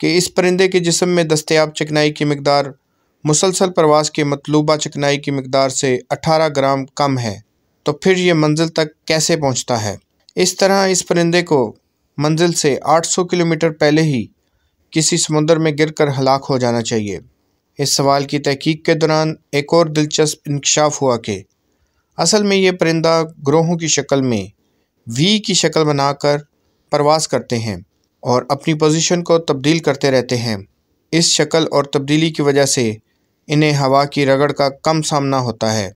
कि इस परिंदे के जिसम में दस्तियाब चिकनाई की मकदार मुसलसल प्रवास के मतलूबा चिकनाई की मकदार से 18 ग्राम कम है तो फिर ये मंजिल तक कैसे पहुंचता है इस तरह इस परिंदे को मंजिल से 800 किलोमीटर पहले ही किसी समुंदर में गिरकर हलाक हो जाना चाहिए इस सवाल की तहकीक के दौरान एक और दिलचस्प इंकशाफ हुआ कि असल में ये परिंदा ग्रोहों की शक्ल में वी की शक्ल बनाकर प्रवास करते हैं और अपनी पोजीशन को तब्दील करते रहते हैं इस शक्ल और तब्दीली की वजह से इन्हें हवा की रगड़ का कम सामना होता है